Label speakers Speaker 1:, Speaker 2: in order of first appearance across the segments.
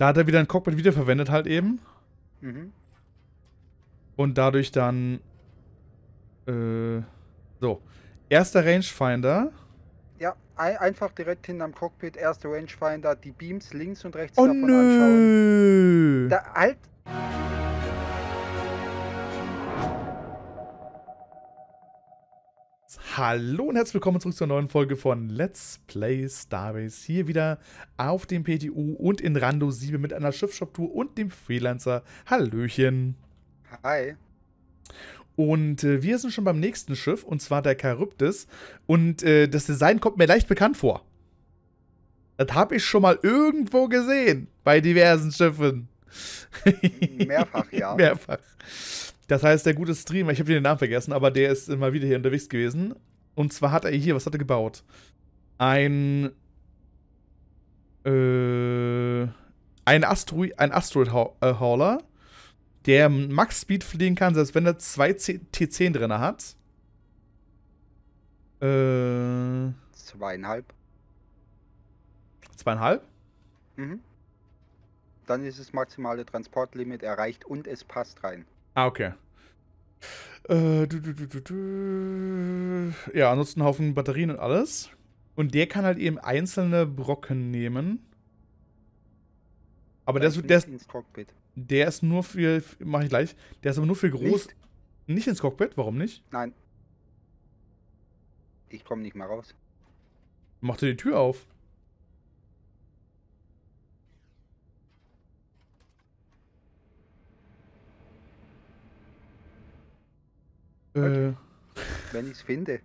Speaker 1: Da hat er wieder ein Cockpit wiederverwendet halt eben. Mhm. Und dadurch dann... Äh, so. Erster Rangefinder.
Speaker 2: Ja, ein, einfach direkt hinterm Cockpit, erster Rangefinder, die Beams links und
Speaker 1: rechts oh, davon nö. anschauen. Da, halt, Hallo und herzlich willkommen zurück zur neuen Folge von Let's Play Starbase. Hier wieder auf dem PTU und in Rando 7 mit einer Schiffshop-Tour und dem Freelancer. Hallöchen. Hi. Und äh, wir sind schon beim nächsten Schiff und zwar der Charybdis. Und äh, das Design kommt mir leicht bekannt vor. Das habe ich schon mal irgendwo gesehen bei diversen Schiffen. Mehrfach, ja. Mehrfach. Das heißt, der gute Streamer, ich habe den Namen vergessen, aber der ist immer wieder hier unterwegs gewesen. Und zwar hat er hier, was hat er gebaut? Ein. Äh, ein, Astro ein Asteroid-Hauler, der Max-Speed fliegen kann, selbst wenn er zwei T10 drin hat. Äh. Zweieinhalb. Zweieinhalb?
Speaker 2: Mhm. Dann ist das maximale Transportlimit erreicht und es passt rein.
Speaker 1: Ah, okay. Äh, du, du, du, du, du. ja, nutzt einen Haufen Batterien und alles. Und der kann halt eben einzelne Brocken nehmen. Aber der, ist, äh, der, der ist nur für, mache ich gleich, der ist aber nur für groß. Nicht, nicht ins Cockpit? Warum nicht? Nein. Ich komme nicht mal raus. Mach dir die Tür auf. Äh,
Speaker 2: Wenn ich es finde.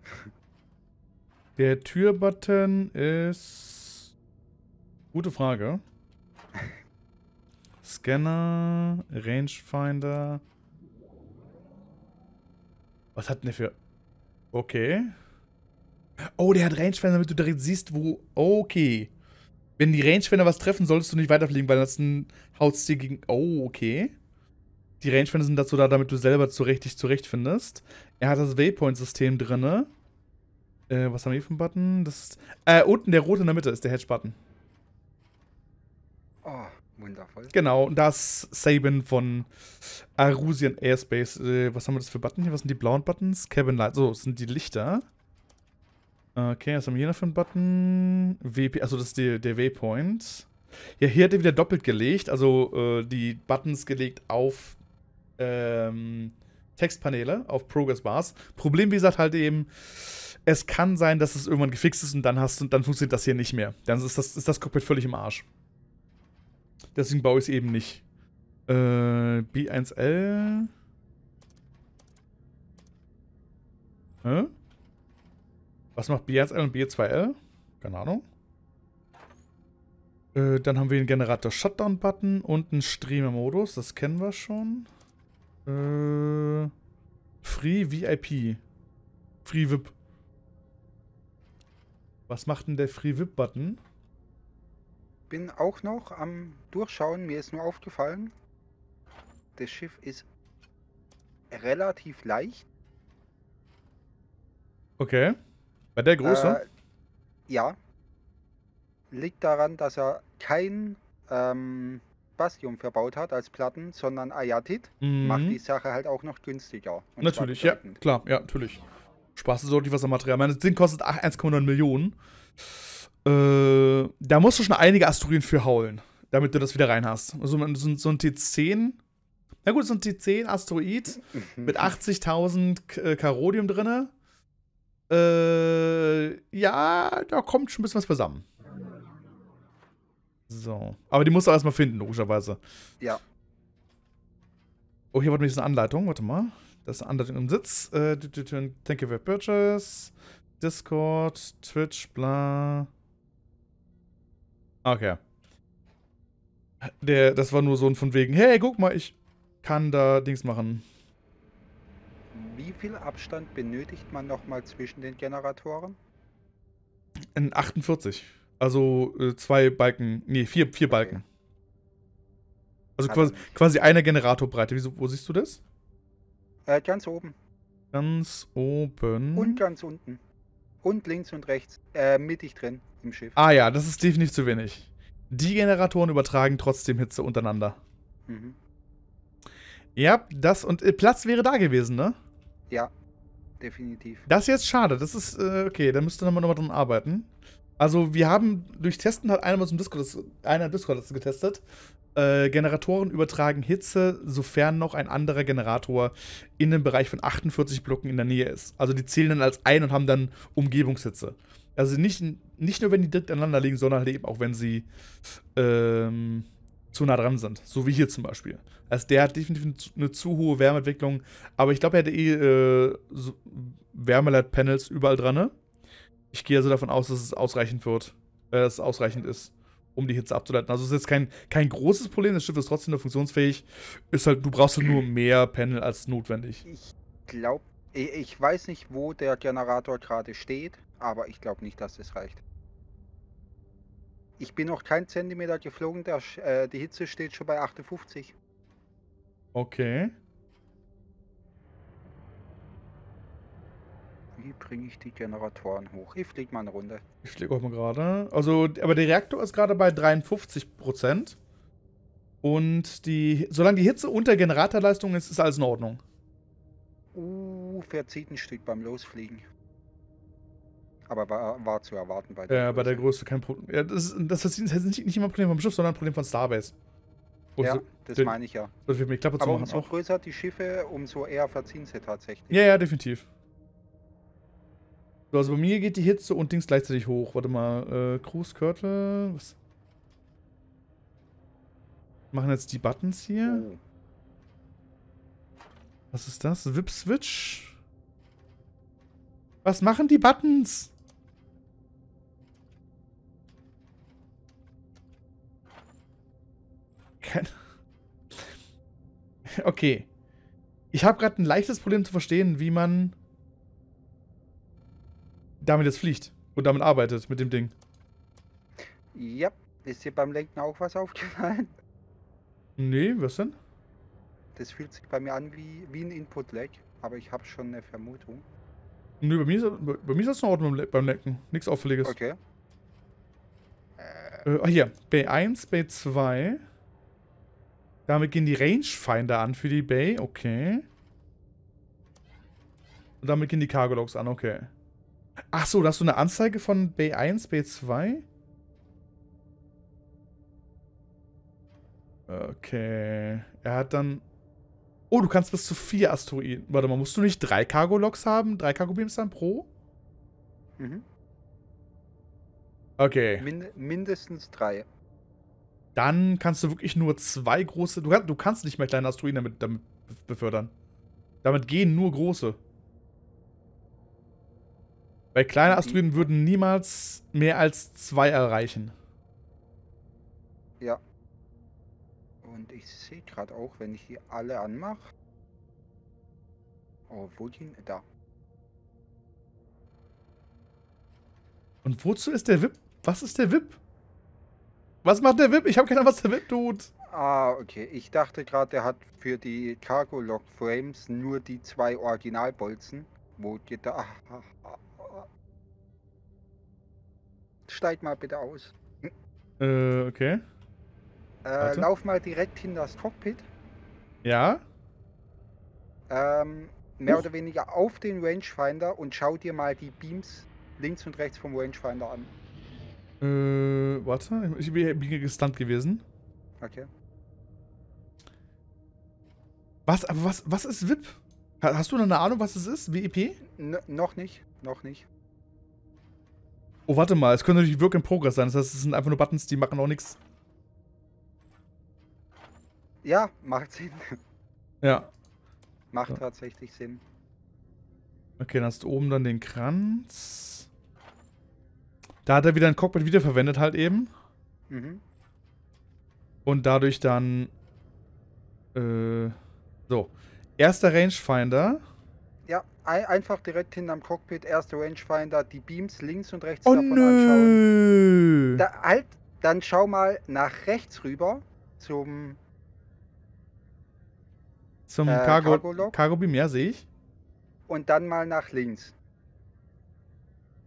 Speaker 1: Der Türbutton ist. Gute Frage. Scanner, Rangefinder. Was hat denn der für. Okay. Oh, der hat Rangefinder, damit du direkt siehst, wo. Okay. Wenn die Rangefinder was treffen, solltest du nicht weiterfliegen, weil das ein haut gegen. Oh, okay. Die Rangefinder sind dazu da, damit du selber zurecht, dich zurechtfindest. Er hat das Waypoint-System drin. Äh, was haben wir hier für einen Button? Das ist, äh, unten der rote in der Mitte ist der Hedge-Button.
Speaker 2: Oh, wundervoll.
Speaker 1: Genau, und das Sabin von Arusian Airspace. Äh, was haben wir das für Button hier? Was sind die blauen Buttons? Cabin Light. So, das sind die Lichter. Okay, was haben wir hier noch für einen Button? WP, also das ist die, der Waypoint. Ja, hier hat er wieder doppelt gelegt, also äh, die Buttons gelegt auf ähm, Textpaneele, auf Progress Bars. Problem, wie gesagt, halt eben, es kann sein, dass es irgendwann gefixt ist und dann hast und dann funktioniert das hier nicht mehr. Dann ist das, ist das Cockpit völlig im Arsch. Deswegen baue ich es eben nicht. Äh, B1L. Hä? Was macht B1L und B2L? Keine Ahnung. Äh, dann haben wir den Generator Shutdown-Button und einen Streamer-Modus. Das kennen wir schon. Äh, Free VIP. Free VIP. Was macht denn der Free VIP-Button? Bin auch noch
Speaker 2: am Durchschauen. Mir ist nur aufgefallen, das Schiff ist relativ leicht.
Speaker 1: Okay. Bei der
Speaker 2: Größe? Äh, ja. Liegt daran, dass er kein ähm, Bastium verbaut hat als Platten, sondern Ayatit, mhm. macht die Sache halt auch noch günstiger. Natürlich, ja,
Speaker 1: klar, ja, natürlich. Spaß ist ordentlich was am Material. Mein Ding kostet 1,9 Millionen. Äh, da musst du schon einige Asturien für haulen, damit du das wieder rein hast. Also so, so ein T10, na gut, so ein T10 Asteroid mhm. mit 80.000 äh, Karodium drin. Äh, ja, da kommt schon ein bisschen was zusammen. So. Aber die musst du erstmal finden, logischerweise. Ja. Oh, hier war nämlich eine Anleitung. Warte mal. Das ist eine Anleitung im Sitz. Äh, thank you for purchase. Discord, Twitch, bla. Okay. Der, das war nur so ein von wegen, hey, guck mal, ich kann da Dings machen.
Speaker 2: Wie viel Abstand benötigt man nochmal zwischen den Generatoren?
Speaker 1: In 48. Also äh, zwei Balken, nee, vier, vier Balken. Also quasi, quasi eine Generatorbreite. Wieso, wo siehst du das?
Speaker 2: Äh, ganz oben.
Speaker 1: Ganz oben. Und
Speaker 2: ganz unten. Und links und rechts. Äh, mittig drin im Schiff. Ah ja, das ist
Speaker 1: definitiv zu wenig. Die Generatoren übertragen trotzdem Hitze untereinander. Mhm. Ja, das und äh, Platz wäre da gewesen, ne?
Speaker 2: Ja, definitiv.
Speaker 1: Das ist jetzt schade. Das ist, äh, okay, da müsste man nochmal dran arbeiten. Also wir haben durch Testen hat einer mal zum Discord, einer Discord das getestet. Äh, Generatoren übertragen Hitze, sofern noch ein anderer Generator in dem Bereich von 48 Blöcken in der Nähe ist. Also die zählen dann als ein und haben dann Umgebungshitze. Also nicht, nicht nur, wenn die direkt aneinander liegen, sondern halt eben auch, wenn sie ähm, zu nah dran sind. So wie hier zum Beispiel. Also der hat definitiv eine zu hohe Wärmeentwicklung. Aber ich glaube, er hätte eh äh, so Wärmeleitpanels überall dran, ne? Ich gehe also davon aus, dass es ausreichend wird, äh, dass es ausreichend ist, um die Hitze abzuleiten. Also es ist jetzt kein, kein großes Problem, das Schiff ist trotzdem noch funktionsfähig. Ist halt, du brauchst nur mehr Panel als notwendig. Ich
Speaker 2: glaube, ich, ich weiß nicht, wo der Generator gerade steht, aber ich glaube nicht, dass es reicht. Ich bin noch kein Zentimeter geflogen, der, äh, die Hitze steht schon bei 58. Okay. Wie bringe ich die Generatoren hoch? Ich fliege mal eine Runde.
Speaker 1: Ich fliege auch mal gerade. Also, aber der Reaktor ist gerade bei 53 Prozent. Und die, solange die Hitze unter Generatorleistung ist, ist alles in Ordnung.
Speaker 2: Uh, verzieht ein Stück beim Losfliegen. Aber war, war, zu erwarten bei der Ja,
Speaker 1: Größe. bei der Größe kein Problem. Ja, das, das, das ist nicht, nicht immer ein Problem vom Schiff, sondern ein Problem von Starbase. Und ja, das den, meine ich ja. Das wird mir Klappe Aber zu machen, umso
Speaker 2: größer die Schiffe, umso eher verziehen sie tatsächlich.
Speaker 1: Ja, ja, definitiv. So, also bei mir geht die Hitze und Dings gleichzeitig hoch. Warte mal, äh, Cruise-Körtel, was? Machen jetzt die Buttons hier. Oh. Was ist das? Wip-Switch? Was machen die Buttons? Keine. okay. Ich habe gerade ein leichtes Problem zu verstehen, wie man damit jetzt fliegt und damit arbeitet, mit dem Ding.
Speaker 2: Ja, ist dir beim Lenken auch was aufgefallen?
Speaker 1: Nee, was denn?
Speaker 2: Das fühlt sich bei mir an wie, wie ein Input-Lag, aber ich habe schon eine Vermutung.
Speaker 1: Nö, bei mir ist, bei, bei mir ist das in Ordnung beim Lenken. Nichts Auffälliges. Okay. Äh, ah, hier. B1, B2. Damit gehen die Rangefinder an für die Bay. Okay. Und damit gehen die Cargo-Logs an. Okay. Ach so, da hast du eine Anzeige von B1, B2? Okay. Er hat dann... Oh, du kannst bis zu vier Asteroiden... Warte mal, musst du nicht drei Cargo-Loks haben? Drei Cargo-Beams dann pro? Mhm. Okay. Mind mindestens drei. Dann kannst du wirklich nur zwei große... Du, kannst, du kannst nicht mehr kleine Asteroiden damit, damit befördern. Damit gehen nur große. Weil kleine äh, Asteroiden würden niemals mehr als zwei erreichen.
Speaker 2: Ja. Und ich sehe gerade auch, wenn ich hier alle anmache.
Speaker 1: Oh, wo die? Da. Und wozu ist der VIP? Was ist der VIP? Was macht der VIP? Ich habe keine Ahnung, was
Speaker 2: der VIP tut. Ah, okay. Ich dachte gerade, der hat für die Cargo Lock Frames nur die zwei Originalbolzen, wo die da steig mal bitte aus.
Speaker 1: Äh, okay.
Speaker 2: Äh, lauf mal direkt hinter das Cockpit. Ja. Ähm, mehr Uff. oder weniger auf den Rangefinder und schau dir mal die Beams links und rechts vom Rangefinder an.
Speaker 1: Äh, warte, ich bin, hier gestunt gewesen. Okay. Was, aber was, was ist WIP? Hast du noch eine Ahnung, was es ist? WIP? N noch nicht, noch nicht. Oh, warte mal, es könnte natürlich Work in Progress sein. Das heißt, es sind einfach nur Buttons, die machen auch nichts.
Speaker 2: Ja, macht Sinn.
Speaker 1: Ja. Macht ja.
Speaker 2: tatsächlich Sinn.
Speaker 1: Okay, dann hast du oben dann den Kranz. Da hat er wieder ein Cockpit wiederverwendet halt eben. Mhm. Und dadurch dann... Äh, so. Erster Rangefinder
Speaker 2: einfach direkt hinterm Cockpit, erste Rangefinder, die Beams links und rechts oh, davon
Speaker 1: nö. anschauen.
Speaker 2: Da, halt, dann schau mal nach rechts rüber zum
Speaker 1: zum äh, Cargo, Cargo, Cargo Beam, ja, sehe ich.
Speaker 2: Und dann mal nach links.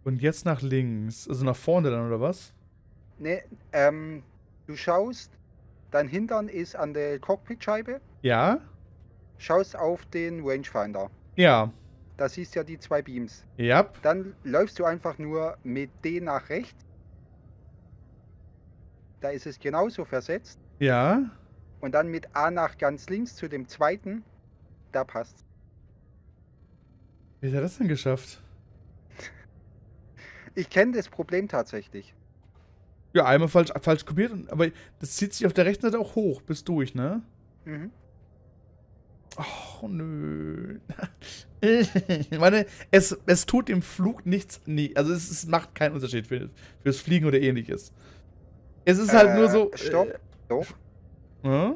Speaker 1: Und jetzt nach links, also nach vorne dann oder was?
Speaker 2: Ne, ähm, du schaust, dein Hintern ist an der Cockpitscheibe. Ja. Schaust auf den Rangefinder. Ja. Da siehst du ja die zwei Beams. Ja. Yep. Dann läufst du einfach nur mit D nach rechts. Da ist es genauso versetzt. Ja. Und dann mit A nach ganz links zu dem zweiten. Da passt.
Speaker 1: Wie hat er das denn geschafft?
Speaker 2: Ich kenne das Problem tatsächlich.
Speaker 1: Ja, einmal falsch, falsch kopiert, aber das zieht sich auf der rechten Seite auch hoch, bis durch, ne? Mhm. Oh, nö. ich meine, es, es tut dem Flug nichts, nie. also es, es, macht keinen Unterschied für, fürs Fliegen oder ähnliches. Es ist halt äh, nur so. Stopp, äh, stopp. Äh?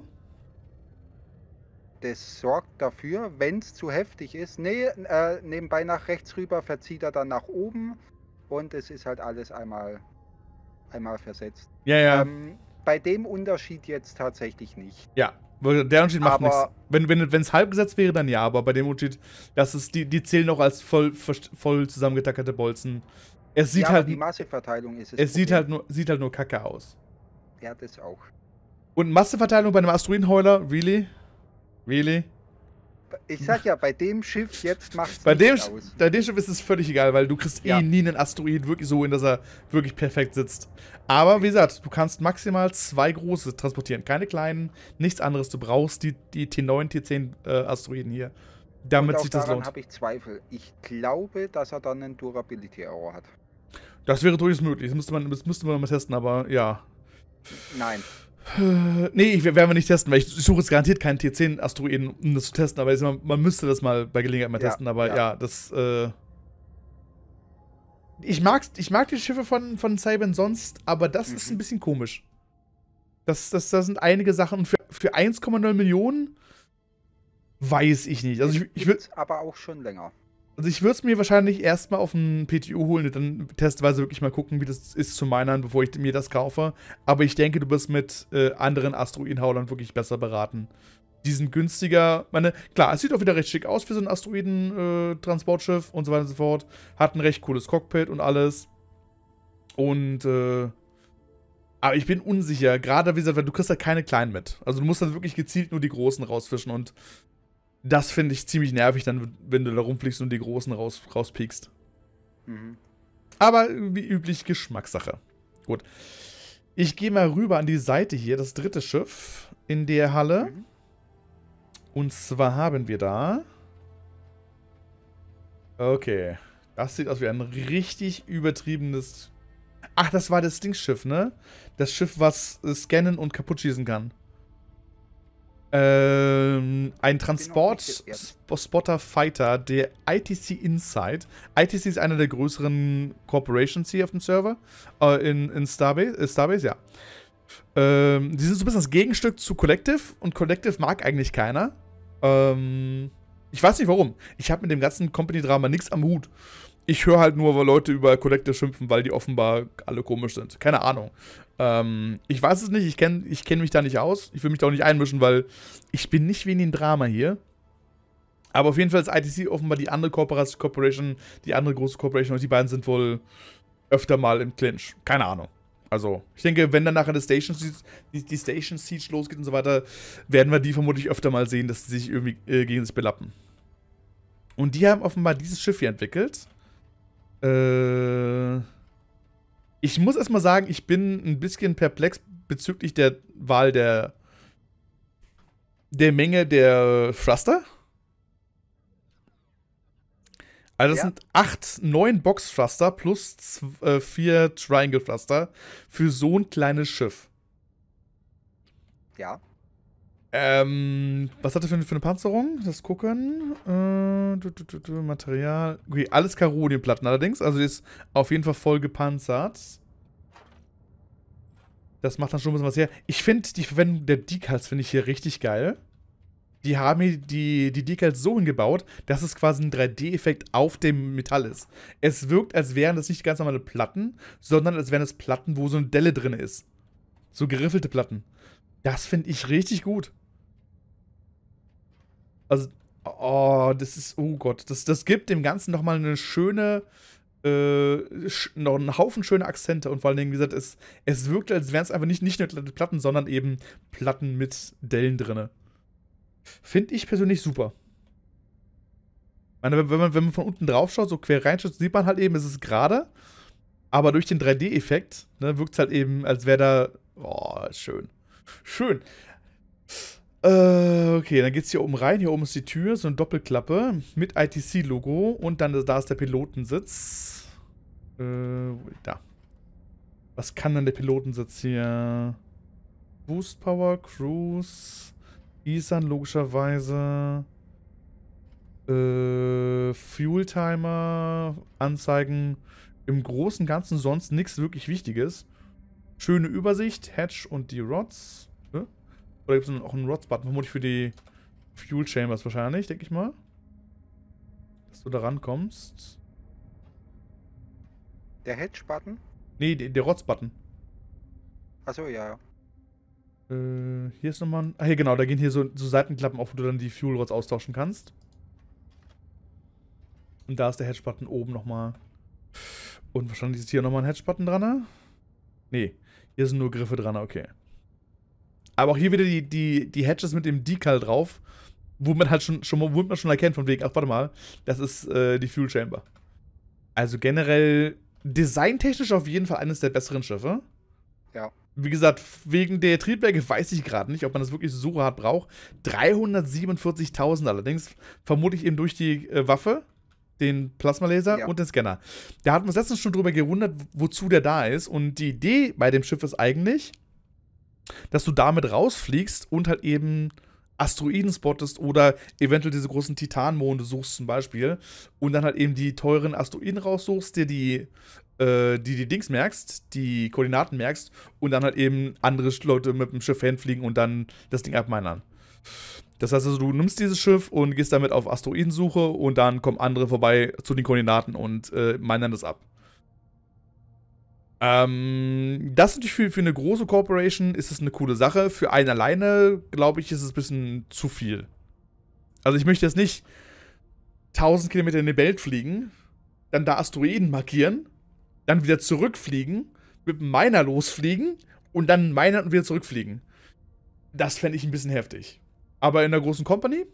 Speaker 1: Das sorgt dafür, wenn es
Speaker 2: zu heftig ist, nee, äh, nebenbei nach rechts rüber, verzieht er dann nach oben und es ist halt alles einmal, einmal versetzt.
Speaker 1: Ja, ja. Ähm,
Speaker 2: bei dem Unterschied jetzt tatsächlich nicht.
Speaker 1: Ja, der Unterschied macht nichts. Wenn es wenn, halb gesetzt wäre, dann ja, aber bei dem Unterschied, das ist, die, die zählen auch als voll, voll zusammengetackerte Bolzen. Es sieht ja, halt. die Masseverteilung ist es. Es sieht halt, nur, sieht halt nur kacke aus. Ja, das auch. Und Masseverteilung bei einem Asteroidenheuler? Really? Really?
Speaker 2: ich sag ja, bei dem Schiff jetzt macht bei Bei
Speaker 1: dem Schiff ist es völlig egal, weil du kriegst eh ja. eh nie einen Asteroid wirklich so hin, dass er wirklich perfekt sitzt. Aber wie gesagt, du kannst maximal zwei große transportieren, keine kleinen, nichts anderes. Du brauchst die, die T9, T10 äh, Asteroiden hier, damit sich das daran lohnt. habe
Speaker 2: ich Zweifel. Ich glaube, dass er dann einen Durability-Error hat.
Speaker 1: Das wäre durchaus möglich. Das müsste man, das müsste man mal testen, aber ja.
Speaker 2: Nein, äh,
Speaker 1: nee, ich, werden wir nicht testen, weil ich suche jetzt garantiert keinen T10-Asteroiden, um das zu testen, aber mal, man, müsste das mal bei Gelegenheit mal ja, testen, aber ja, ja das. Äh ich, mag's, ich mag die Schiffe von, von Saban sonst, aber das mhm. ist ein bisschen komisch. Das, das, das sind einige Sachen. Für, für 1,9 Millionen weiß ich nicht. Also ich, ich, ich
Speaker 2: aber auch schon länger.
Speaker 1: Also ich würde es mir wahrscheinlich erstmal auf ein PTU holen und dann testweise wirklich mal gucken, wie das ist zu minern, bevor ich mir das kaufe. Aber ich denke, du bist mit äh, anderen Asteroidenhaulern wirklich besser beraten. Die sind günstiger. meine, klar, es sieht auch wieder recht schick aus für so ein Asteroiden-Transportschiff äh, und so weiter und so fort. Hat ein recht cooles Cockpit und alles. Und, äh, aber ich bin unsicher. Gerade, wie gesagt, du kriegst halt keine kleinen mit. Also du musst dann wirklich gezielt nur die großen rausfischen und das finde ich ziemlich nervig, dann, wenn du da rumfliegst und die Großen raus, rauspiekst. Mhm. Aber wie üblich Geschmackssache. Gut. Ich gehe mal rüber an die Seite hier, das dritte Schiff in der Halle. Mhm. Und zwar haben wir da... Okay. Das sieht aus wie ein richtig übertriebenes... Ach, das war das Dingsschiff, ne? Das Schiff, was äh, scannen und kaputt schießen kann. Ähm, ein Transport-Spotter-Fighter der ITC Insight. ITC ist einer der größeren Corporations hier auf dem Server. Äh, in, in Starbase, äh, Starbase, ja. Ähm, die sind so ein bisschen das Gegenstück zu Collective und Collective mag eigentlich keiner. Ähm, ich weiß nicht warum. Ich habe mit dem ganzen Company-Drama nichts am Hut ich höre halt nur weil Leute über Collector schimpfen, weil die offenbar alle komisch sind. Keine Ahnung. Ähm, ich weiß es nicht, ich kenne ich kenn mich da nicht aus. Ich will mich da auch nicht einmischen, weil ich bin nicht wie in dem Drama hier. Aber auf jeden Fall ist ITC offenbar die andere Corporation, die andere große Corporation und die beiden sind wohl öfter mal im Clinch. Keine Ahnung. Also, ich denke, wenn dann nachher die Station, die, die Station Siege losgeht und so weiter, werden wir die vermutlich öfter mal sehen, dass sie sich irgendwie äh, gegen sich belappen. Und die haben offenbar dieses Schiff hier entwickelt. Äh, ich muss erstmal sagen, ich bin ein bisschen perplex bezüglich der Wahl der, der Menge der Thruster. Also das ja. sind acht, neun Box-Thruster plus zwei, äh, vier Triangle-Thruster für so ein kleines Schiff. Ja. Ähm, was hat er für, eine, für eine Panzerung? Das gucken. Äh, du, du, du, du, Material. Okay, alles Karodienplatten allerdings. Also die ist auf jeden Fall voll gepanzert. Das macht dann schon ein bisschen was her. Ich finde die Verwendung der Decals finde ich hier richtig geil. Die haben hier die, die Decals so hingebaut, dass es quasi ein 3D-Effekt auf dem Metall ist. Es wirkt, als wären das nicht ganz normale Platten, sondern als wären es Platten, wo so eine Delle drin ist. So geriffelte Platten. Das finde ich richtig gut. Also, oh, das ist, oh Gott, das, das gibt dem Ganzen nochmal eine schöne, äh, noch einen Haufen schöne Akzente und vor allen Dingen, wie gesagt, es, es wirkt, als wären es einfach nicht, nicht nur Platten, sondern eben Platten mit Dellen drinne. Finde ich persönlich super. Ich meine, wenn man, wenn man von unten drauf schaut, so quer reinschaut, sieht man halt eben, es ist gerade, aber durch den 3D-Effekt ne, wirkt es halt eben, als wäre da, oh, schön. Schön. Äh, okay, dann geht's hier oben rein. Hier oben ist die Tür, so eine Doppelklappe mit ITC-Logo und dann da ist der Pilotensitz. Äh, da. Was kann denn der Pilotensitz hier? Boost Power, Cruise, Isan logischerweise. Äh, Fuel Timer, Anzeigen. Im Großen und Ganzen sonst nichts wirklich Wichtiges. Schöne Übersicht, Hatch und die Rods. Oder gibt es auch einen Rods-Button? Vermutlich für die Fuel Chambers wahrscheinlich, denke ich mal. Dass du da rankommst. Der Hedge-Button? Nee, der, der Rods-Button. Achso, ja. Äh, hier ist nochmal ein... Ah, hier genau, da gehen hier so, so Seitenklappen auf, wo du dann die Fuel-Rods austauschen kannst. Und da ist der Hedge-Button oben nochmal. Und wahrscheinlich ist hier nochmal ein Hedge-Button dran. Ne? Nee, hier sind nur Griffe dran, okay. Aber auch hier wieder die, die, die Hedges mit dem Decal drauf, wo man halt schon, schon, wo man schon erkennt von wegen, ach warte mal, das ist äh, die Fuel Chamber. Also generell designtechnisch auf jeden Fall eines der besseren Schiffe. Ja. Wie gesagt, wegen der Triebwerke weiß ich gerade nicht, ob man das wirklich so hart braucht. 347.000 allerdings, vermute ich eben durch die äh, Waffe, den Plasmalaser ja. und den Scanner. Da hatten wir uns letztens schon drüber gewundert, wozu der da ist. Und die Idee bei dem Schiff ist eigentlich, dass du damit rausfliegst und halt eben Asteroiden spottest oder eventuell diese großen Titanmonde suchst zum Beispiel und dann halt eben die teuren Asteroiden raussuchst, dir die, äh, die, die Dings merkst, die Koordinaten merkst und dann halt eben andere Leute mit dem Schiff hinfliegen und dann das Ding abmeinern. Das heißt also, du nimmst dieses Schiff und gehst damit auf Asteroidensuche und dann kommen andere vorbei zu den Koordinaten und äh, meinern das ab. Ähm, das ist natürlich für, für eine große Corporation ist es eine coole Sache. Für einen alleine, glaube ich, ist es ein bisschen zu viel. Also ich möchte jetzt nicht 1000 Kilometer in die Welt fliegen, dann da Asteroiden markieren, dann wieder zurückfliegen, mit dem Miner losfliegen und dann Miner und wieder zurückfliegen. Das fände ich ein bisschen heftig. Aber in einer großen Company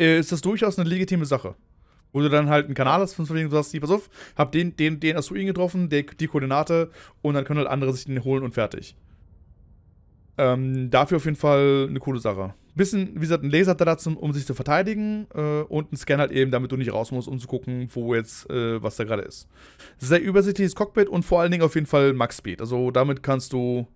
Speaker 1: äh, ist das durchaus eine legitime Sache. Wo du dann halt einen Kanal hast, von wegen, du sagst, pass auf, hab den, den, den hast du ihn getroffen, der, die Koordinate und dann können halt andere sich den holen und fertig. Ähm, dafür auf jeden Fall eine coole Sache. Bisschen, wie gesagt, ein Laser hat er dazu, um sich zu verteidigen äh, und ein Scan halt eben, damit du nicht raus musst, um zu gucken, wo jetzt, äh, was da gerade ist. Sehr übersichtliches Cockpit und vor allen Dingen auf jeden Fall Max Speed. Also damit kannst du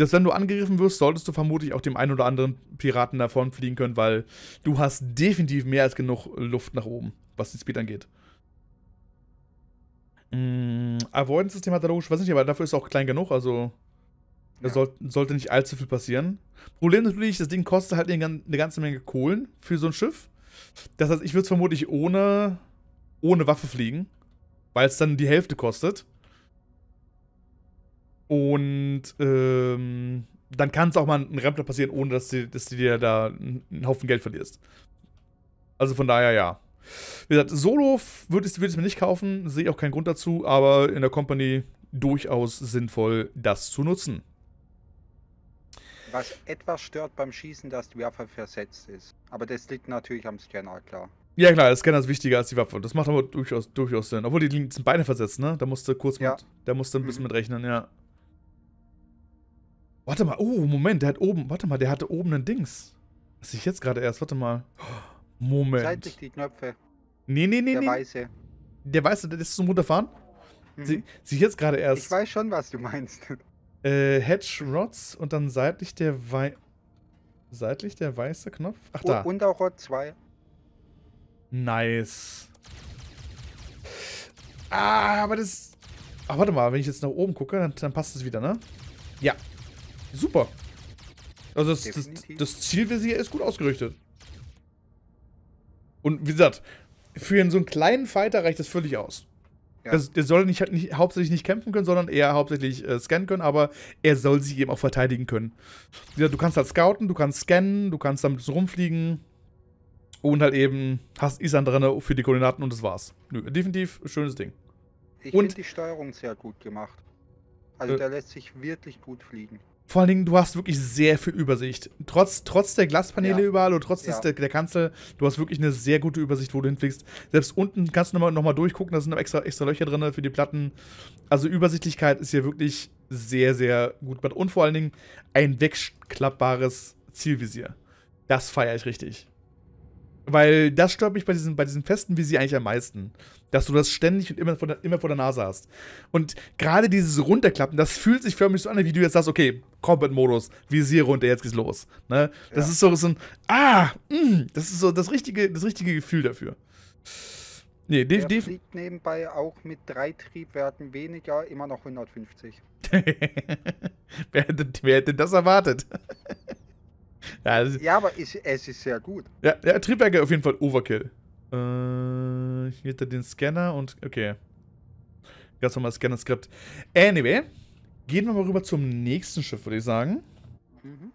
Speaker 1: dass wenn du angegriffen wirst, solltest du vermutlich auch dem einen oder anderen Piraten davon fliegen können, weil du hast definitiv mehr als genug Luft nach oben, was die Speed angeht. Mm, Avoidance-System hat er logisch, weiß nicht, aber dafür ist auch klein genug, also da ja. sollte, sollte nicht allzu viel passieren. Problem natürlich, das Ding kostet halt eine ganze Menge Kohlen für so ein Schiff. Das heißt, ich würde es vermutlich ohne, ohne Waffe fliegen, weil es dann die Hälfte kostet. Und ähm, dann kann es auch mal ein Rempler passieren, ohne dass du, dass du dir da einen Haufen Geld verlierst. Also von daher ja. Wie gesagt, Solo würde ich, würd ich mir nicht kaufen, sehe auch keinen Grund dazu, aber in der Company durchaus sinnvoll, das zu nutzen.
Speaker 2: Was etwas stört beim Schießen, dass die Waffe versetzt ist. Aber das liegt natürlich am Scanner, klar.
Speaker 1: Ja klar, der Scanner ist wichtiger als die Waffe. Das macht aber durchaus, durchaus Sinn. Obwohl die sind beide versetzt, ne? Da musst du kurz ja. mit, da musst du ein bisschen mhm. mit rechnen, ja. Warte mal, oh, Moment, der hat oben, warte mal, der hatte oben ein Dings. Das sehe ich jetzt gerade erst, warte mal. Moment. Seitlich die Knöpfe. Nee, nee, nee, Der nee. Weiße. Der Weiße, der ist zum Runterfahren? Hm. Sehe ich jetzt gerade erst. Ich weiß schon, was du meinst. Äh, Hedge Rods und dann seitlich der Wei... Seitlich der weiße Knopf? Ach, da.
Speaker 2: Und auch Rod 2.
Speaker 1: Nice. Ah, aber das... Ach, warte mal, wenn ich jetzt nach oben gucke, dann, dann passt es wieder, ne? Ja, Super. Also das, das, das Zielvisier ist gut ausgerichtet. Und wie gesagt, für so einen kleinen Fighter reicht das völlig aus. Ja. Das, der soll nicht, nicht, hauptsächlich nicht kämpfen können, sondern eher hauptsächlich äh, scannen können, aber er soll sich eben auch verteidigen können. Wie gesagt, du kannst halt scouten, du kannst scannen, du kannst damit so rumfliegen und halt eben hast Isan drin für die Koordinaten und das war's. Nö, definitiv schönes Ding.
Speaker 2: Ich finde die Steuerung sehr gut gemacht. Also äh, der lässt sich wirklich gut fliegen.
Speaker 1: Vor allen Dingen, du hast wirklich sehr viel Übersicht. Trotz, trotz der Glaspaneele ja. überall und trotz ja. der, der Kanzel, du hast wirklich eine sehr gute Übersicht, wo du hinfliegst. Selbst unten kannst du nochmal noch mal durchgucken, da sind noch extra, extra Löcher drin für die Platten. Also Übersichtlichkeit ist hier wirklich sehr, sehr gut Und vor allen Dingen ein wegklappbares Zielvisier. Das feiere ich richtig. Weil das stört mich bei diesem, bei diesem festen Visier eigentlich am meisten dass du das ständig und immer vor der, immer vor der Nase hast. Und gerade dieses Runterklappen, das fühlt sich förmlich so an, wie du jetzt sagst, okay, Combat-Modus, Visier runter, jetzt geht's los. Ne? Das ja. ist so, so ein, ah, mh, mm, das ist so das richtige, das richtige Gefühl dafür. Nee, def, der fliegt
Speaker 2: nebenbei auch mit drei Triebwerten weniger, immer noch 150. wer,
Speaker 1: hätte, wer hätte das erwartet? ja, das
Speaker 2: ja, aber ich, es ist sehr gut.
Speaker 1: Ja, ja, Triebwerke auf jeden Fall Overkill. Äh, hier hinter den Scanner und... Okay. Ganz normal Scanner-Skript. Anyway, gehen wir mal rüber zum nächsten Schiff, würde ich sagen. Mhm.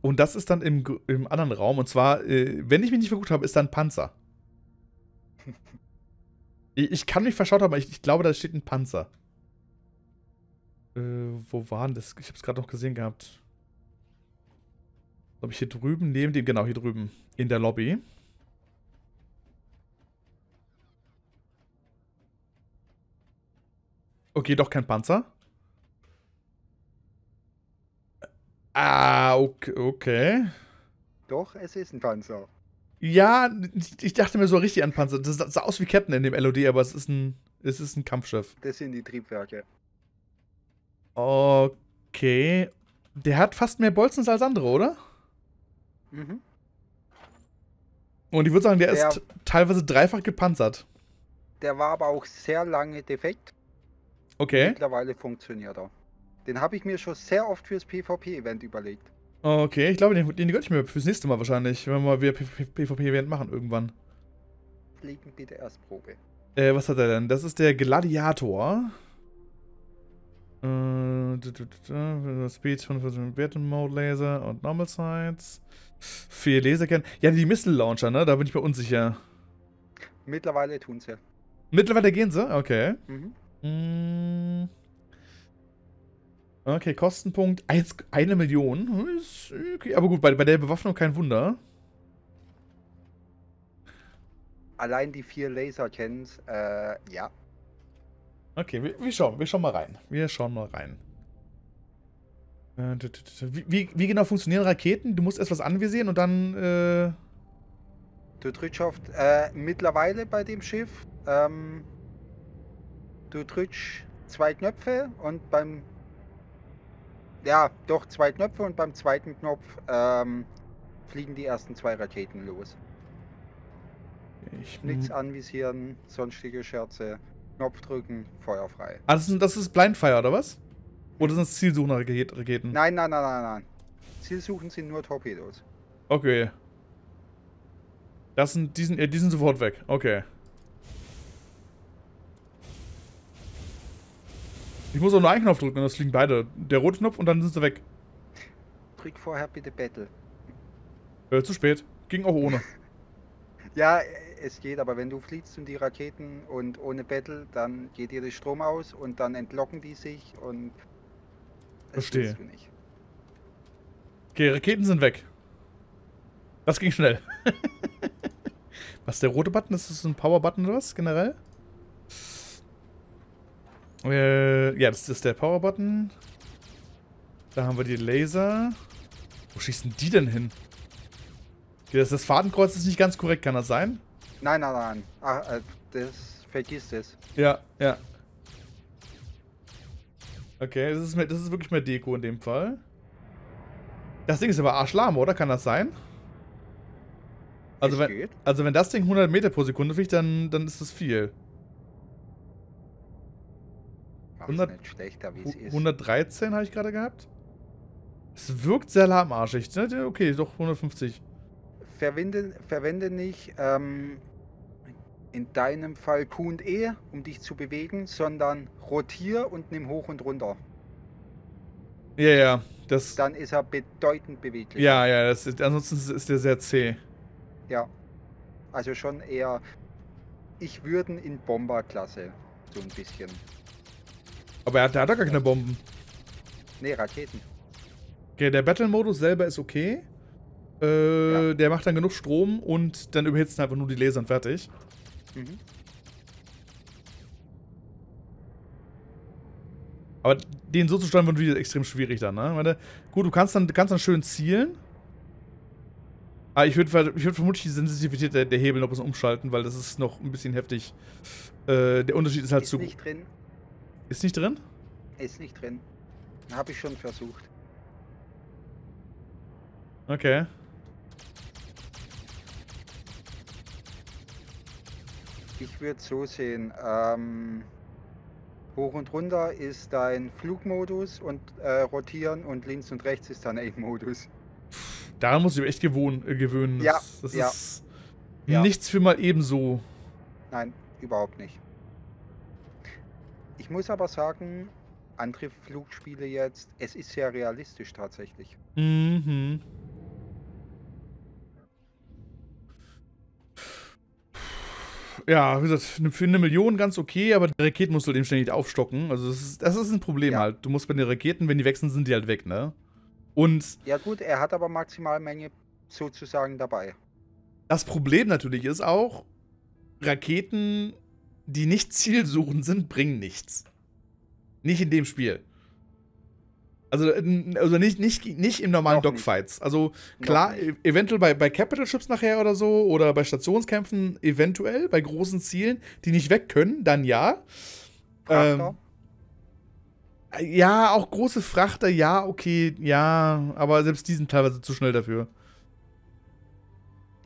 Speaker 1: Und das ist dann im, im anderen Raum. Und zwar, äh, wenn ich mich nicht verguckt habe, ist da ein Panzer. ich, ich, kann mich verschaut haben, aber ich, ich, glaube, da steht ein Panzer. Äh, wo war denn das? Ich habe es gerade noch gesehen gehabt. Glaube ich hier drüben, neben dem, genau hier drüben, in der Lobby. Okay, doch kein Panzer. Ah, okay.
Speaker 2: Doch, es ist ein Panzer.
Speaker 1: Ja, ich dachte mir so richtig an Panzer. Das sah aus wie Captain in dem LOD, aber es ist ein, es ist ein Kampfschiff. Das sind die Triebwerke. Okay. Der hat fast mehr Bolzen als andere, oder? Mhm. Und ich würde sagen, der, der, ist teilweise dreifach gepanzert.
Speaker 2: Der war aber auch sehr lange defekt. Okay. Mittlerweile funktioniert er. Den habe ich mir schon sehr oft fürs PvP-Event überlegt.
Speaker 1: Okay, ich glaube, den, den gönne ich mir fürs nächste Mal wahrscheinlich, wenn wir mal wieder PvP-Event machen irgendwann. Fliegen bitte erst Probe. Äh, was hat er denn? Das ist der Gladiator. Äh, Speed 45 Battle Mode Laser und Normal Sights. Vier Laserkern. Ja, die Missile Launcher, ne? Da bin ich mir unsicher.
Speaker 2: Mittlerweile tun sie.
Speaker 1: Mittlerweile gehen sie? Okay. Mhm. Hm. Okay, Kostenpunkt 1, eine Million. Okay, aber gut, bei, bei der Bewaffnung kein Wunder.
Speaker 2: Allein die vier Laser Laserchens, äh, ja. Okay, wir, wir,
Speaker 1: schauen, wir schauen mal rein. Wir schauen mal rein. Äh, wie, wie, wie genau funktionieren Raketen? Du musst erst was anvisieren und dann, äh... Du drückst auf,
Speaker 2: äh, mittlerweile bei dem Schiff, ähm, Du drückst zwei Knöpfe und beim ja, doch zwei Knöpfe und beim zweiten Knopf ähm, fliegen die ersten zwei Raketen los. Ich Nichts anvisieren, sonstige Scherze. Knopf drücken, Feuer frei. Ah,
Speaker 1: das ist, Blindfire, oder was? Oder sind es zielsuchende Raketen?
Speaker 2: Nein, nein, nein, nein, nein. Zielsuchen sind nur Torpedos.
Speaker 1: Okay. Das sind, die sind, äh, die sind sofort weg. Okay. Ich muss auch nur einen Knopf drücken und das fliegen beide. Der rote Knopf und dann sind sie weg. Drück
Speaker 2: vorher bitte Battle.
Speaker 1: Äh, zu spät. Ging auch ohne.
Speaker 2: ja, es geht, aber wenn du fliegst und die Raketen und ohne Battle, dann geht dir der Strom aus und dann entlocken die sich und. Das Verstehe. Du nicht.
Speaker 1: Okay, Raketen sind weg. Das ging schnell. was, der rote Button? Ist das ein Power-Button oder was generell? Äh, ja, das ist der Power-Button. Da haben wir die Laser. Wo schießen die denn hin? Das, das Fadenkreuz ist nicht ganz korrekt, kann das sein?
Speaker 2: Nein, nein, nein. Ach, äh, das vergisst es.
Speaker 1: Ja, ja. Okay, das ist, mehr, das ist wirklich mehr Deko in dem Fall. Das Ding ist aber arschlahm, oder? Kann das sein? Also, es wenn, geht. also wenn das Ding 100 Meter pro Sekunde fliegt, dann, dann ist das viel. 100, schlechter, wie es 113 habe ich gerade gehabt. Es wirkt sehr lahmarschig. Ne? Okay, doch 150.
Speaker 2: Verwende, verwende nicht ähm, in deinem Fall Q und E, um dich zu bewegen, sondern rotier und nimm hoch und runter.
Speaker 1: Ja, ja. Das,
Speaker 2: Dann ist er bedeutend beweglich. Ja,
Speaker 1: ja, das ist, ansonsten ist der sehr zäh.
Speaker 2: Ja. Also schon eher. Ich würde in Bomberklasse. So ein bisschen.
Speaker 1: Aber er hat, der hat doch gar keine Bomben. Nee, Raketen. Okay, der Battle-Modus selber ist okay. Äh, ja. Der macht dann genug Strom und dann überhitzen einfach nur die Laser und fertig. Mhm. Aber den so zu steuern wird wieder extrem schwierig dann, ne? Meine, gut, du kannst dann, kannst dann schön zielen. Aber ich würde ich würd vermutlich die Sensitivität der, der Hebel noch ein bisschen umschalten, weil das ist noch ein bisschen heftig. Äh, der Unterschied ist halt ist zu. Nicht drin. Ist nicht drin?
Speaker 2: Ist nicht drin. Habe ich schon versucht. Okay. Ich würde so sehen. Ähm, hoch und runter ist dein Flugmodus und äh, rotieren und links und rechts ist dein Aim-Modus.
Speaker 1: Daran muss ich mich echt gewohn, äh, gewöhnen. Ja, das, das ja. ist ja. nichts für mal ebenso.
Speaker 2: Nein, überhaupt nicht. Ich muss aber sagen, andere Flugspiele jetzt, es ist sehr realistisch tatsächlich.
Speaker 1: Mhm. Ja, wie gesagt, für eine Million ganz okay, aber die Raketen musst du dem halt ständig aufstocken. Also das ist, das ist ein Problem ja. halt. Du musst bei den Raketen, wenn die wechseln, sind die halt weg, ne? Und. Ja gut,
Speaker 2: er hat aber Maximalmenge sozusagen dabei.
Speaker 1: Das Problem natürlich ist auch, Raketen die nicht zielsuchend sind, bringen nichts. Nicht in dem Spiel. Also, äh, also nicht, nicht, nicht im normalen Noch Dogfights. Also nicht. Also e, klar, eventuell bei, bei Capital Ships nachher oder so oder bei Stationskämpfen eventuell, bei großen Zielen, die nicht weg können, dann ja. Ähm, äh, ja, auch große Frachter, ja, okay, ja, aber selbst die sind teilweise zu schnell dafür.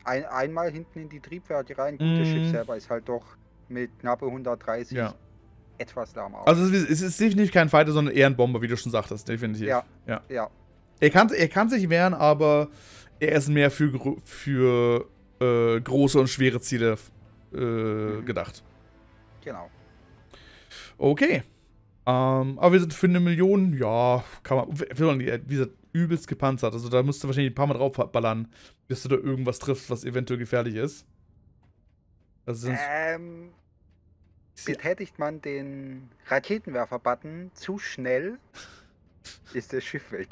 Speaker 2: Ein, einmal hinten in die Triebwerke rein, gut, mm. das Schiff selber ist halt doch mit knappe 130 ja. etwas lahm aus. Also es
Speaker 1: ist definitiv kein Fighter, sondern eher ein Bomber, wie du schon sagtest, definitiv. Ja, ja. ja. Er, kann, er kann sich wehren, aber er ist mehr für, für äh, große und schwere Ziele äh, mhm. gedacht. Genau. Okay. Ähm, aber wir sind für eine Million, ja, kann man, wie gesagt, übelst gepanzert. Also da musst du wahrscheinlich ein paar Mal draufballern, bis du da irgendwas triffst, was eventuell gefährlich ist. Also
Speaker 2: ähm, betätigt man den Raketenwerfer-Button zu schnell, ist das Schiff weg.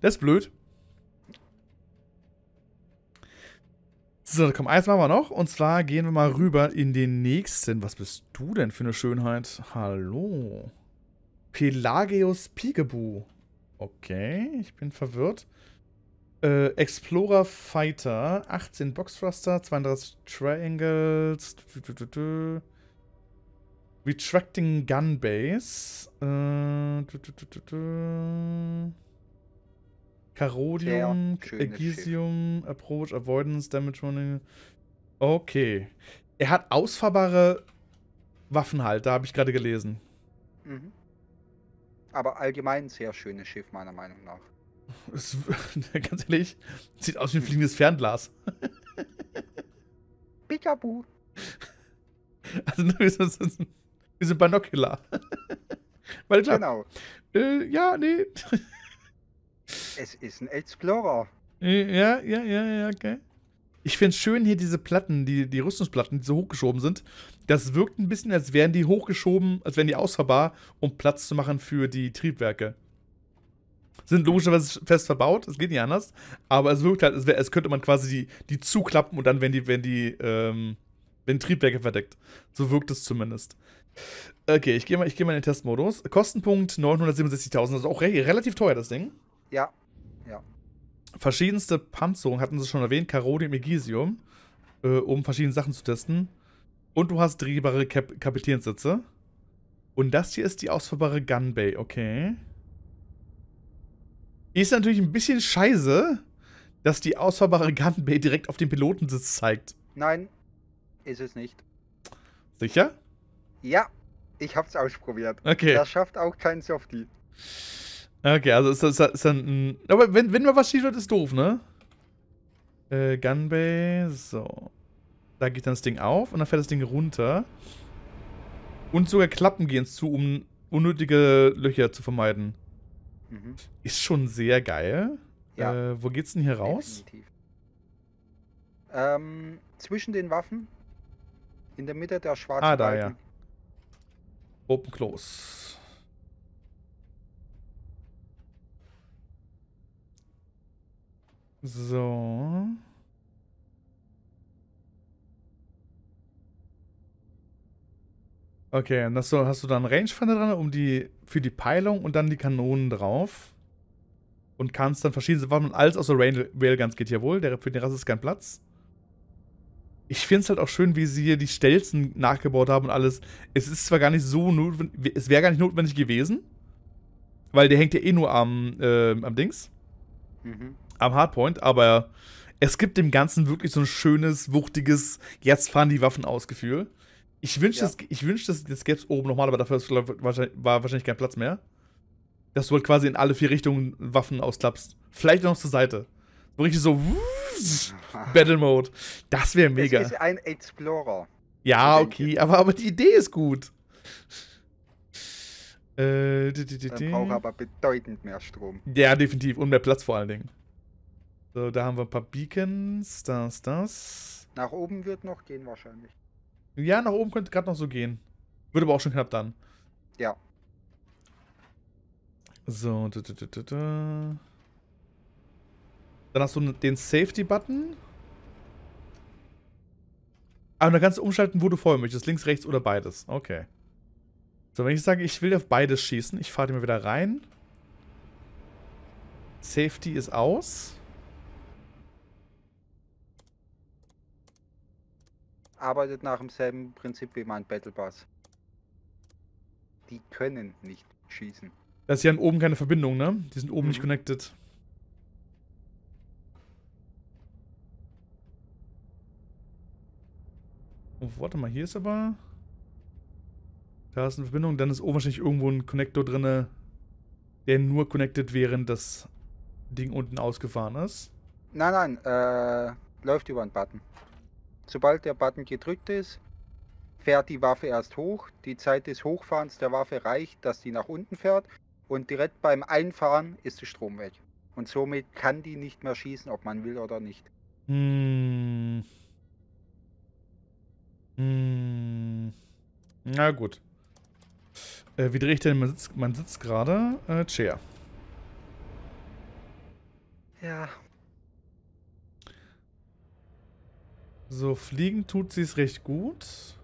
Speaker 1: Das ist blöd. So, komm, eins machen wir noch. Und zwar gehen wir mal rüber in den nächsten. Was bist du denn für eine Schönheit? Hallo. Pelagius Peekaboo. Okay, ich bin verwirrt. Äh, Explorer Fighter, 18 Box Thruster, 32 Triangles, Retracting Gun Base, äh, Carodium, Ägisium, Approach, Avoidance, Damage Running. Okay. Er hat ausfahrbare Waffen halt, da habe ich gerade gelesen.
Speaker 2: Mhm. Aber allgemein sehr schönes Schiff, meiner Meinung nach.
Speaker 1: Es, ganz ehrlich, sieht aus wie ein fliegendes Fernglas.
Speaker 2: Pikabu.
Speaker 1: Also, ne, wir sind, wir sind Binocular.
Speaker 2: Weil klar, genau. Äh, ja, nee. es ist ein Explorer.
Speaker 1: Äh, ja, ja, ja, ja, okay. Ich finde es schön hier diese Platten, die, die Rüstungsplatten, die so hochgeschoben sind. Das wirkt ein bisschen, als wären die hochgeschoben, als wären die ausfahrbar, um Platz zu machen für die Triebwerke. Sind logischerweise fest verbaut, es geht nicht anders. Aber es wirkt halt, es, wär, es könnte man quasi die, die zuklappen und dann werden die, werden die, ähm, werden Triebwerke verdeckt. So wirkt es zumindest. Okay, ich gehe mal, geh mal in den Testmodus. Kostenpunkt 967.000, also auch re relativ teuer, das Ding.
Speaker 2: Ja, ja.
Speaker 1: Verschiedenste Panzerungen hatten sie schon erwähnt, Carodium, Egisium, äh, um verschiedene Sachen zu testen. Und du hast drehbare Kap Kapitänssitze. Und das hier ist die ausführbare Gunbay, okay ist natürlich ein bisschen scheiße, dass die ausfahrbare Garden Bay direkt auf den Pilotensitz zeigt.
Speaker 2: Nein, ist es nicht. Sicher? Ja, ich hab's ausprobiert. Okay. Das schafft auch kein Softie.
Speaker 1: Okay, also ist das, ist dann ein. Aber wenn, wenn mal was schief wird, ist doof, ne? Äh, Gunbay, so. Da geht dann das Ding auf und dann fährt das Ding runter. Und sogar Klappen gehen zu, um unnötige Löcher zu vermeiden. Mhm. Ist schon sehr geil. Ja. Äh, wo geht's denn hier raus?
Speaker 2: Ähm, zwischen den Waffen. In der Mitte der schwarzen Ah, da Balken.
Speaker 1: ja. Open Close. So. Okay, und hast du, hast du dann Rangefinder dran, um die für die Peilung und dann die Kanonen drauf. Und kannst dann verschiedene Waffen und alles außer Rail Railguns geht ja wohl. Der, für den Rass ist kein Platz. Ich finde es halt auch schön, wie sie hier die Stelzen nachgebaut haben und alles. Es ist zwar gar nicht so notwendig, es wäre gar nicht notwendig gewesen, weil der hängt ja eh nur am, äh, am Dings, mhm. am Hardpoint, aber es gibt dem Ganzen wirklich so ein schönes, wuchtiges, jetzt fahren die Waffen aus Gefühl. Ich wünschte, ja. ich wünschte, jetzt gäbe es oben nochmal, aber dafür wahrscheinlich, war wahrscheinlich kein Platz mehr. Dass du halt quasi in alle vier Richtungen Waffen ausklappst. Vielleicht noch zur Seite. So richtig so Battle Mode. Das wäre mega. Das ist
Speaker 2: ein Explorer.
Speaker 1: Ja, okay, aber, aber die Idee ist gut. Äh, brauche aber
Speaker 2: bedeutend mehr Strom.
Speaker 1: Ja, definitiv. Und mehr Platz vor allen Dingen. So, da haben wir ein paar Beacons. Das, das.
Speaker 2: Nach oben wird noch gehen wahrscheinlich.
Speaker 1: Ja, nach oben könnte gerade noch so gehen. Würde aber auch schon knapp dann. Ja. So. Da, da, da, dann hast du den Safety-Button. Aber ah, dann kannst du umschalten, wo du vorher möchtest. Links, rechts oder beides. Okay. So, wenn ich sage, ich will auf beides schießen, ich fahre die mal wieder rein. Safety ist aus.
Speaker 2: arbeitet nach demselben Prinzip wie mein Battle Pass. Die können nicht schießen.
Speaker 1: Das ist ja oben keine Verbindung, ne? Die sind oben mhm. nicht connected. Oh, warte mal, hier ist aber... Da ist eine Verbindung, dann ist oben wahrscheinlich irgendwo ein Connector drin, der nur connected, während das Ding unten ausgefahren ist.
Speaker 2: Nein, nein, äh, läuft über einen Button. Sobald der Button gedrückt ist, fährt die Waffe erst hoch. Die Zeit des Hochfahrens der Waffe reicht, dass die nach unten fährt. Und direkt beim Einfahren ist der Strom weg. Und somit kann die nicht mehr schießen, ob man will oder nicht.
Speaker 1: Hm. Hm. Na gut. Äh, wie drehe ich denn? Man sitzt, sitzt gerade. Äh, Chair. Ja, So, fliegen tut sie es recht gut.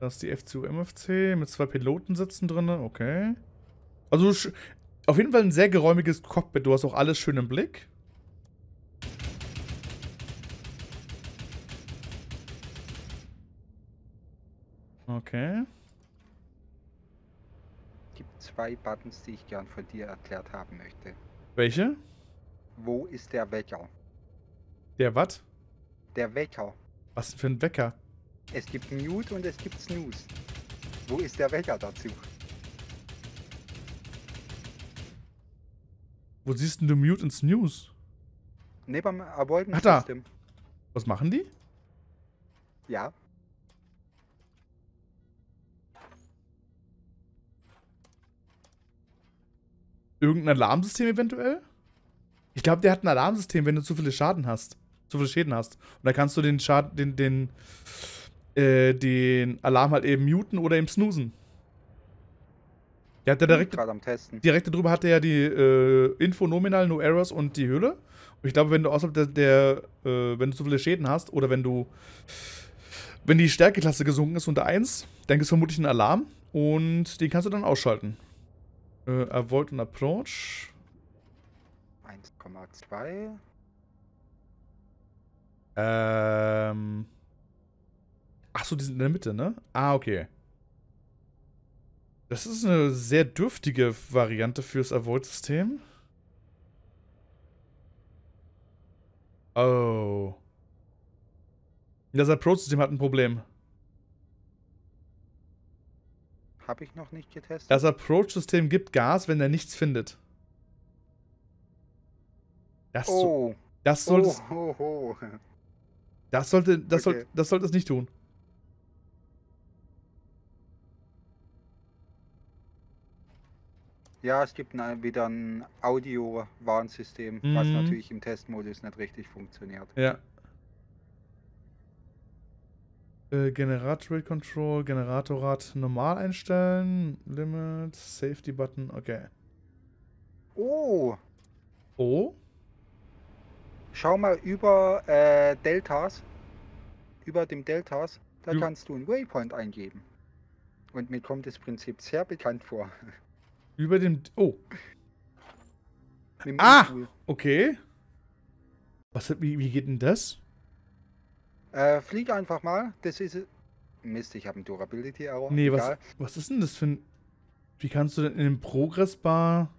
Speaker 1: Da ist die FCU-MFC mit zwei Piloten sitzen drin. Okay. Also auf jeden Fall ein sehr geräumiges Cockpit. Du hast auch alles schön im Blick. Okay.
Speaker 2: Es gibt zwei Buttons, die ich gern von dir erklärt haben möchte. Welche? Wo ist der Wecker? Der was? Der Wecker.
Speaker 1: Was für ein Wecker?
Speaker 2: Es gibt Mute und es gibt Snooze. Wo ist der Wecker dazu?
Speaker 1: Wo siehst denn du Mute und Snooze?
Speaker 2: Ne, beim Avoiden Ach, da. System.
Speaker 1: Was machen die? Ja. Irgendein Alarmsystem eventuell? Ich glaube, der hat ein Alarmsystem, wenn du zu viele Schaden hast zu viele Schäden hast. Und da kannst du den Schad den, den, äh, den Alarm halt eben muten oder eben snoozen. Ja, Der mhm. direkt, hat am Testen. direkt darüber hatte ja die äh, Info nominal, no errors und die Höhle. Und ich glaube, wenn du außerhalb der, der äh, wenn du zu viele Schäden hast oder wenn du, wenn die Stärkeklasse gesunken ist unter 1, dann gibt es vermutlich einen Alarm und den kannst du dann ausschalten. Äh, Avoid and Approach.
Speaker 2: 1,2.
Speaker 1: Ähm. Achso, die sind in der Mitte, ne? Ah, okay. Das ist eine sehr dürftige Variante fürs Avoid-System. Oh. Das Approach-System hat ein Problem.
Speaker 2: Habe ich noch nicht getestet. Das
Speaker 1: Approach-System gibt Gas, wenn er nichts findet.
Speaker 2: Das, oh. so, das soll...
Speaker 1: oh, oh, oh. Das sollte, das okay. soll, das sollte es nicht tun.
Speaker 2: Ja, es gibt wieder ein Audio-Warnsystem, mhm. was natürlich im Testmodus nicht richtig funktioniert.
Speaker 1: Ja. Äh, Generator Rate Control, Generatorrad normal einstellen, Limit, Safety Button, okay.
Speaker 2: Oh! Oh? Schau mal über äh, Deltas, über dem Deltas, da ja. kannst du einen Waypoint eingeben. Und mir kommt das Prinzip sehr bekannt vor.
Speaker 1: Über dem. Oh. Dem ah! Tool. Okay. Was, wie, wie geht denn das? Äh, flieg einfach mal.
Speaker 2: Das ist. Mist, ich habe einen Durability-Error. Nee, was,
Speaker 1: was ist denn das für ein. Wie kannst du denn in den Progress-Bar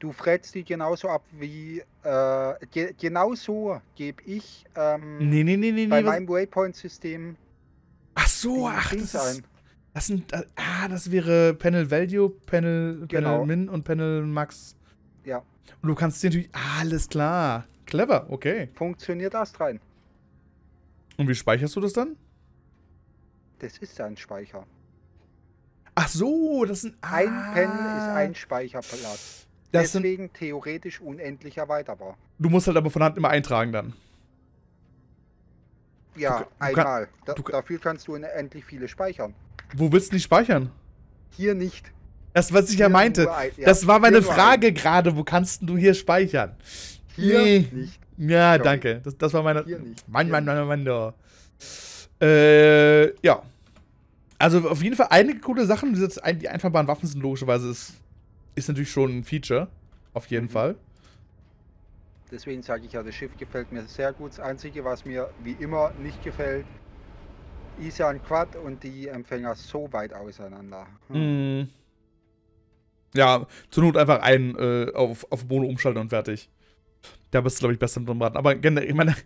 Speaker 2: du Fred die genauso ab wie. Äh, ge genauso gebe ich ähm,
Speaker 1: nee, nee, nee, nee, bei nee, meinem
Speaker 2: Waypoint-System.
Speaker 1: Ach so, ach, Dings das ist, ein. Das sind. Äh, ah, das wäre Panel Value, Panel, genau. Min und Panel Max. Ja. Und du kannst dir natürlich. Ah, alles klar. Clever, okay. Funktioniert das rein. Und wie speicherst du das dann? Das ist ein Speicher.
Speaker 2: Ach so, das ist ein. Ah. Ein Pen ah. ist ein Speicherplatz. Das Deswegen sind, theoretisch unendlich erweiterbar.
Speaker 1: Du musst halt aber von Hand immer eintragen dann.
Speaker 2: Ja, du, du einmal. Kann, du, da, dafür kannst du unendlich viele speichern.
Speaker 1: Wo willst du die speichern? Hier nicht. Das, was ich hier ja meinte. Ein, ja, das war meine Frage gerade. Wo kannst du hier speichern? Hier nee. nicht. Ja, Sorry. danke. Das, das, war meine. Hier nicht. Mann, Mann, Mann, Mann, Mann. Äh, ja. Also auf jeden Fall einige coole Sachen. Die einfachbaren Waffen sind logischerweise das ist natürlich schon ein Feature, auf jeden mhm. Fall.
Speaker 2: Deswegen sage ich ja, das Schiff gefällt mir sehr gut. Das Einzige, was mir wie immer nicht gefällt, ist ja ein Quad und die Empfänger so weit auseinander.
Speaker 1: Hm. Mm. Ja, zur Not einfach einen äh, auf, auf Mono umschalten und fertig. Da bist du, glaube ich, besser mit dem Raten. Aber generell, ich meine.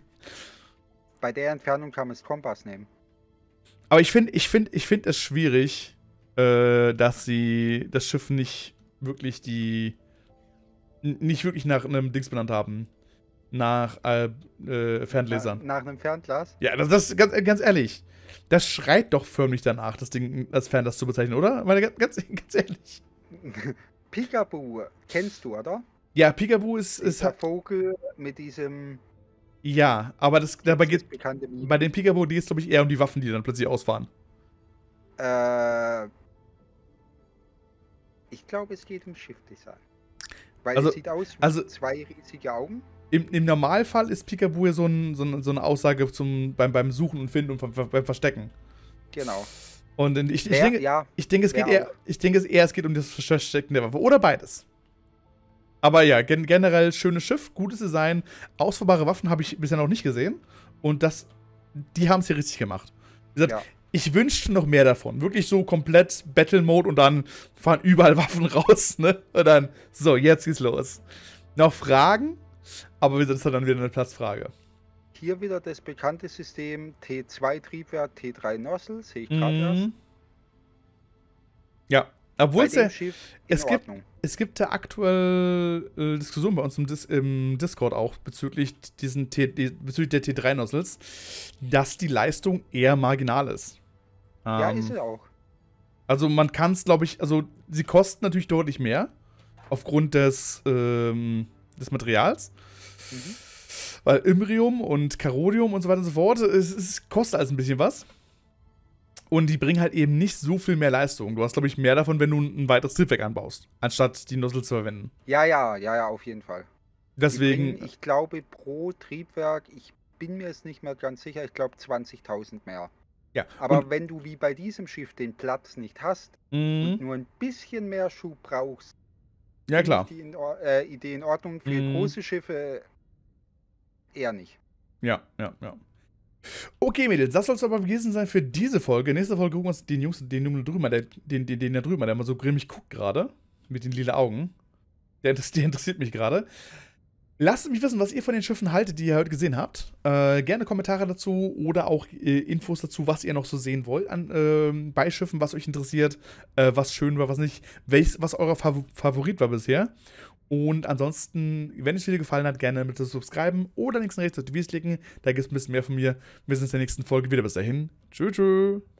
Speaker 2: Bei der Entfernung kann man es Kompass nehmen.
Speaker 1: Aber ich finde ich find, ich find es schwierig, äh, dass sie das Schiff nicht wirklich die nicht wirklich nach einem Dings benannt haben. Nach äh, Ferngläsern. Nach, nach, einem Fernglas? Ja, das, das ganz, ganz ehrlich. Das schreit doch förmlich danach, das Ding als Fernglas zu bezeichnen, oder? Meine,
Speaker 2: ganz, ganz ehrlich. Peekaboo kennst du, oder?
Speaker 1: Ja, Peekaboo ist. ist der
Speaker 2: Vogel mit diesem.
Speaker 1: Ja, aber das, dabei geht, bei den Peekaboo die ist, glaube ich, eher um die Waffen, die dann plötzlich ausfahren.
Speaker 2: Äh ich glaube, es geht um Schiffdesign.
Speaker 1: Weil also, es sieht aus wie also,
Speaker 2: zwei riesige Augen.
Speaker 1: Im, Im, Normalfall ist Peekaboo so, ein, so, ein, so, eine Aussage zum, beim, beim, Suchen und Finden und beim Verstecken. Genau. Und ich, ich, Wer, denke, ja, ich denke, es geht eher, ich denke es eher, es geht um das Verstecken der Waffe. Oder beides. Aber ja, gen generell schönes Schiff, gutes Design. Ausfahrbare Waffen habe ich bisher noch nicht gesehen. Und das, die haben es hier richtig gemacht. Wie gesagt, ja ich wünschte noch mehr davon. Wirklich so komplett Battle-Mode und dann fahren überall Waffen raus, ne? Und dann, so, jetzt geht's los. Noch Fragen? Aber das ist dann wieder eine Platzfrage.
Speaker 2: Hier wieder das bekannte System T2-Triebwerk, T3 Nozzle, sehe ich gerade
Speaker 1: mhm. erst. Ja, obwohl es, es, gibt, es gibt da aktuell äh, Diskussionen bei uns im, Dis im, Discord auch bezüglich, diesen T bezüglich der T3-Nozzles, dass die Leistung eher marginal ist ja, ist sie ähm, auch. Also man kann es, glaube ich, also sie kosten natürlich deutlich mehr aufgrund des, ähm, des Materials. Mhm. Weil Imrium und Carodium und so weiter und so fort, es, es kostet alles ein bisschen was. Und die bringen halt eben nicht so viel mehr Leistung. Du hast, glaube ich, mehr davon, wenn du ein weiteres Triebwerk anbaust, anstatt die Nussel zu verwenden.
Speaker 2: Ja, ja, ja, ja, auf jeden Fall.
Speaker 1: Deswegen. Bringen, ich
Speaker 2: glaube, pro Triebwerk, ich bin mir jetzt nicht mehr ganz sicher, ich glaube 20.000 mehr.
Speaker 1: Ja. Aber und wenn
Speaker 2: du wie bei diesem Schiff den Platz nicht hast mhm. und nur ein bisschen mehr Schub brauchst, ja klar. Die in, äh, Idee in Ordnung für mhm. große Schiffe eher nicht.
Speaker 1: Ja, ja, ja. Okay, Mädels, das soll es aber gewesen sein für diese Folge. Nächste Folge gucken wir uns den Jungs, den Nummer drüben, der, den, den, den da drüben, der immer so grimmig guckt gerade, mit den lila Augen. Der, der interessiert mich gerade. Lasst mich wissen, was ihr von den Schiffen haltet, die ihr heute gesehen habt. Äh, gerne Kommentare dazu oder auch äh, Infos dazu, was ihr noch so sehen wollt an, äh, bei Schiffen, was euch interessiert, äh, was schön war, was nicht, welches, was euer Fav Favorit war bisher. Und ansonsten, wenn es dir gefallen hat, gerne bitte subscriben oder links und rechts auf die Wies klicken. Da gibt es ein bisschen mehr von mir. Wir sehen uns in der nächsten Folge wieder. Bis dahin. Tschüss. tschüss.